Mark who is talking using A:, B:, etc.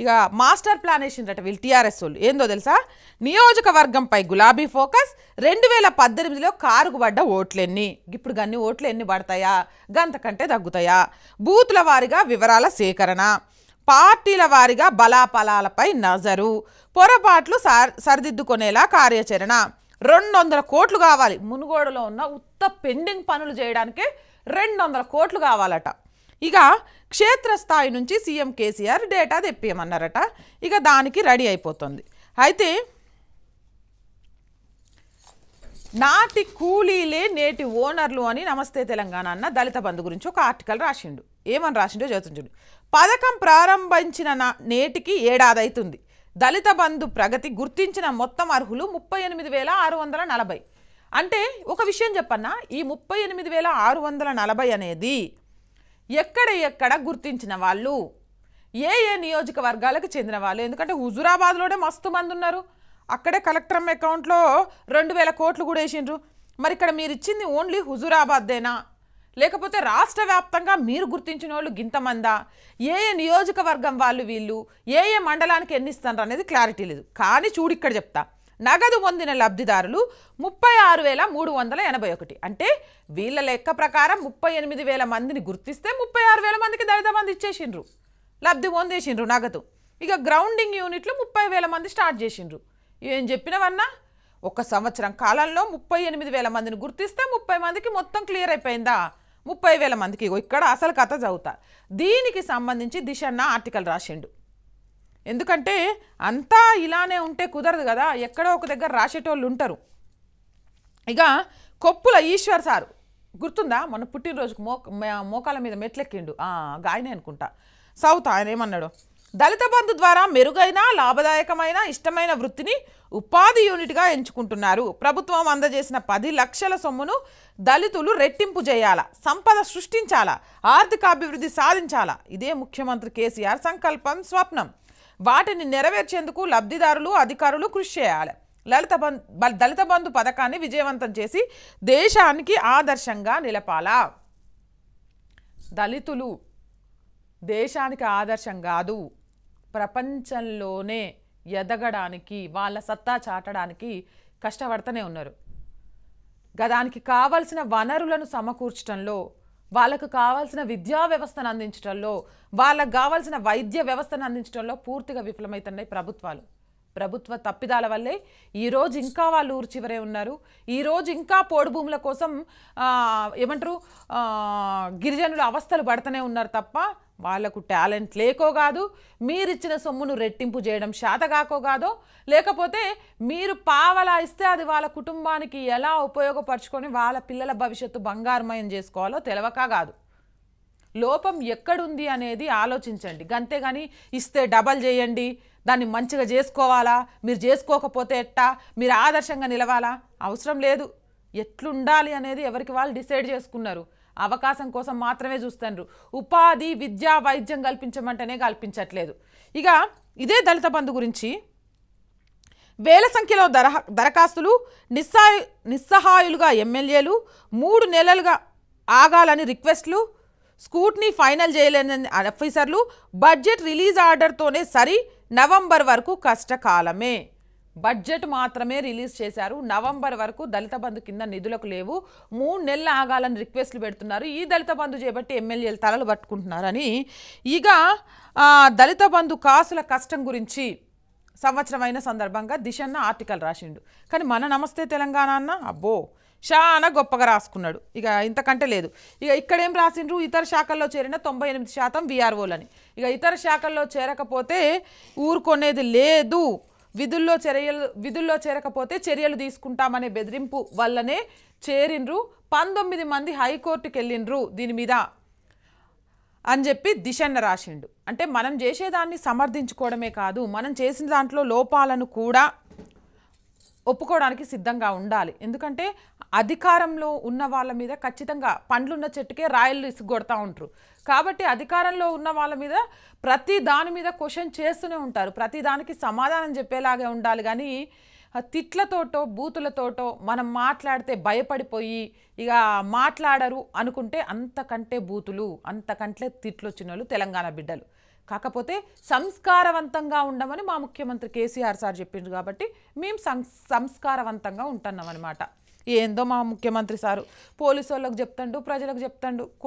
A: ఇక master plan వేసిండ్రట వీళ్ళు TRS వాళ్ళు ఏందో తెలుసా నియోజకవర్గంపై గులాబీ ఫోకస్ రెండు వేల పద్దెనిమిదిలో కారుకు పడ్డ ఓట్లెన్ని ఇప్పుడు గన్ని ఓట్లు ఎన్ని పడతాయా గంతకంటే తగ్గుతాయా బూతుల వారిగా వివరాల సేకరణ పార్టీల వారిగా బలాపలాలపై నజరు పొరపాట్లు సరిదిద్దుకునేలా కార్యాచరణ రెండు వందల కోట్లు కావాలి మునుగోడలో ఉన్న ఉత్త పెండింగ్ పనులు చేయడానికి రెండు వందల కోట్లు కావాలట ఇక క్షేత్రస్థాయి నుంచి సీఎం కేసీఆర్ డేటా తెప్పియమన్నారట ఇక దానికి రెడీ అయిపోతుంది అయితే నాటి కూలీలే నేటి ఓనర్లు అని నమస్తే తెలంగాణ అన్న దళిత బంధు గురించి ఒక ఆర్టికల్ రాసిండు ఏమని రాసిండో చదువుతుంచుడు పథకం ప్రారంభించిన నేటికి ఏడాది అవుతుంది దళిత బంధు ప్రగతి గుర్తించిన మొత్తం అర్హులు ముప్పై ఎనిమిది వేల ఆరు వందల నలభై అంటే ఒక విషయం చెప్పన్నా ఈ ముప్పై ఎనిమిది వేల ఆరు వందల నలభై అనేది ఎక్కడ ఎక్కడ గుర్తించిన వాళ్ళు ఏ ఏ నియోజకవర్గాలకు చెందిన వాళ్ళు ఎందుకంటే హుజురాబాద్లోనే మస్తు మంది ఉన్నారు అక్కడే కలెక్టర్ అకౌంట్లో రెండు వేల కోట్లు కూడా వేసిండ్రు మరి ఇక్కడ మీరు ఇచ్చింది ఓన్లీ హుజురాబాద్దేనా లేకపోతే రాష్ట్ర వ్యాప్తంగా మీరు గుర్తించిన వాళ్ళు గింతమందా ఏ ఏ నియోజకవర్గం వాళ్ళు వీళ్ళు ఏ ఏ మండలానికి ఎన్నిస్తారు అనేది క్లారిటీ లేదు కానీ చూడు ఇక్కడ చెప్తా నగదు పొందిన లబ్ధిదారులు ముప్పై ఆరు వేల మూడు వందల ఎనభై ఒకటి అంటే వీళ్ళ లెక్క ప్రకారం ముప్పై ఎనిమిది వేల మందిని గుర్తిస్తే ముప్పై ఆరు వేల మందికి దళిత మంది ఇచ్చేసిండ్రు లబ్ధి పొందేసిండ్రు నగదు ఇక గ్రౌండింగ్ యూనిట్లు ముప్పై వేల మంది స్టార్ట్ చేసిండ్రు ఏం చెప్పినవన్నా ఒక సంవత్సరం కాలంలో ముప్పై ఎనిమిది వేల మందిని గుర్తిస్తే ముప్పై మందికి మొత్తం క్లియర్ అయిపోయిందా ముప్పై వేల మందికి ఇక్కడ అసలు కథ చదువుతా దీనికి సంబంధించి దిశన్న ఆర్టికల్ రాసిండు ఎందుకంటే అంతా ఇలానే ఉంటే కుదరదు కదా ఎక్కడో ఒక దగ్గర రాసేటోళ్ళు ఉంటారు ఇక కొప్పుల ఈశ్వర్ సారు గుర్తుందా మొన్న పుట్టినరోజుకు మో మోకాల మీద మెట్లెక్కిండు గాయనే అనుకుంటా సౌత్ ఆయన ఏమన్నాడు దళిత బంధు ద్వారా మెరుగైన లాభదాయకమైన ఇష్టమైన వృత్తిని ఉపాధి యూనిట్గా ఎంచుకుంటున్నారు ప్రభుత్వం అందజేసిన పది లక్షల సొమ్మును దళితులు రెట్టింపు చేయాలా సంపద సృష్టించాలా ఆర్థికాభివృద్ధి సాధించాలా ఇదే ముఖ్యమంత్రి కేసీఆర్ సంకల్పం స్వప్నం వాటిని నెరవేర్చేందుకు లబ్ధిదారులు అధికారులు కృషి చేయాలి లలిత బంధు దళిత బంధు పథకాన్ని విజయవంతం చేసి దేశానికి ఆదర్శంగా నిలపాలా దళితులు దేశానికి ఆదర్శం కాదు ప్రపంచంలోనే ఎదగడానికి వాళ్ళ సత్తా చాటడానికి కష్టపడుతూనే ఉన్నారు గదానికి కావలసిన వనరులను సమకూర్చడంలో వాళ్ళకు కావాల్సిన విద్యా వ్యవస్థను అందించడంలో వాళ్ళకు కావాల్సిన వైద్య వ్యవస్థను అందించడంలో పూర్తిగా విఫలమవుతున్నాయి ప్రభుత్వాలు ప్రభుత్వ తప్పిదాల వల్లే ఈరోజు ఇంకా వాళ్ళు ఊరు చివరే ఉన్నారు ఈరోజు ఇంకా పోడు భూముల కోసం ఏమంటారు గిరిజనుల అవస్థలు పడుతూనే ఉన్నారు తప్ప వాళ్లకు టాలెంట్ లేకో కాదు మీరిచ్చిన సొమ్మును రెట్టింపు చేయడం శాతగాకో కాదో లేకపోతే మీరు పావలా ఇస్తే అది వాళ్ళ కుటుంబానికి ఎలా ఉపయోగపరచుకొని వాళ్ళ పిల్లల భవిష్యత్తు బంగారమయం చేసుకోవాలో తెలవక కాదు లోపం ఎక్కడుంది అనేది ఆలోచించండి అంతేగాని ఇస్తే డబల్ చేయండి దాన్ని మంచిగా చేసుకోవాలా మీరు చేసుకోకపోతే ఎట్టా మీరు ఆదర్శంగా నిలవాలా అవసరం లేదు ఎట్లుండాలి అనేది ఎవరికి వాళ్ళు డిసైడ్ చేసుకున్నారు అవకాశం కోసం మాత్రమే చూస్తున్నారు ఉపాధి విద్యా వైద్యం కల్పించమంటేనే కల్పించట్లేదు ఇక ఇదే దళిత బంధు గురించి వేల సంఖ్యలో దర దరఖాస్తులు నిస్సా నిస్సహాయులుగా ఎమ్మెల్యేలు మూడు నెలలుగా ఆగాలని రిక్వెస్ట్లు స్కూట్ని ఫైనల్ చేయలేని ఆఫీసర్లు బడ్జెట్ రిలీజ్ ఆర్డర్తోనే సరి నవంబర్ వరకు కష్టకాలమే బడ్జెట్ మాత్రమే రిలీజ్ చేశారు నవంబర్ వరకు దళిత బంధు కింద నిధులకు లేవు మూడు నెలలు ఆగాలని రిక్వెస్ట్లు పెడుతున్నారు ఈ దళిత బంధు చేపట్టి ఎమ్మెల్యేలు తలలు పట్టుకుంటున్నారని ఇక దళిత బంధు కాసుల కష్టం గురించి సంవత్సరమైన సందర్భంగా దిశన్న ఆర్టికల్ రాసిండు కానీ మన నమస్తే తెలంగాణ అన్న అబ్బో చాలా గొప్పగా రాసుకున్నాడు ఇక ఇంతకంటే లేదు ఇక ఇక్కడేం రాసిండ్రు ఇతర శాఖల్లో చేరిన తొంభై ఎనిమిది శాతం విఆర్ఓలని ఇక ఇతర శాఖల్లో చేరకపోతే ఊరుకునేది లేదు విధుల్లో చర్యలు విధుల్లో చేరకపోతే చర్యలు తీసుకుంటామనే బెదిరింపు వల్లనే చేరిండ్రు పంతొమ్మిది మంది హైకోర్టుకి వెళ్ళిండ్రు దీని మీద అని చెప్పి దిశన్న రాసిండు అంటే మనం చేసేదాన్ని సమర్థించుకోవడమే కాదు మనం చేసిన దాంట్లో లోపాలను కూడా ఒప్పుకోవడానికి సిద్ధంగా ఉండాలి ఎందుకంటే అధికారంలో ఉన్న వాళ్ళ మీద ఖచ్చితంగా పండ్లున్న చెట్టుకే రాయలు ఇసుగొడతా ఉంటారు కాబట్టి అధికారంలో ఉన్న వాళ్ళ మీద ప్రతి దాని మీద క్వశ్చన్ చేస్తూనే ఉంటారు ప్రతి దానికి సమాధానం చెప్పేలాగే ఉండాలి కానీ తిట్లతోటో బూతులతోటో మనం మాట్లాడితే భయపడిపోయి ఇక మాట్లాడరు అనుకుంటే అంతకంటే బూతులు అంతకంటే తిట్లు వచ్చిన తెలంగాణ బిడ్డలు కాకపోతే సంస్కారవంతంగా ఉండమని మా ముఖ్యమంత్రి కేసీఆర్ సార్ చెప్పిండు కాబట్టి మేము సంస్కారవంతంగా ఉంటున్నాం అనమాట ఏందో మా ముఖ్యమంత్రి సారు పోలీసు వాళ్ళకి చెప్తాడు ప్రజలకు చెప్తాడు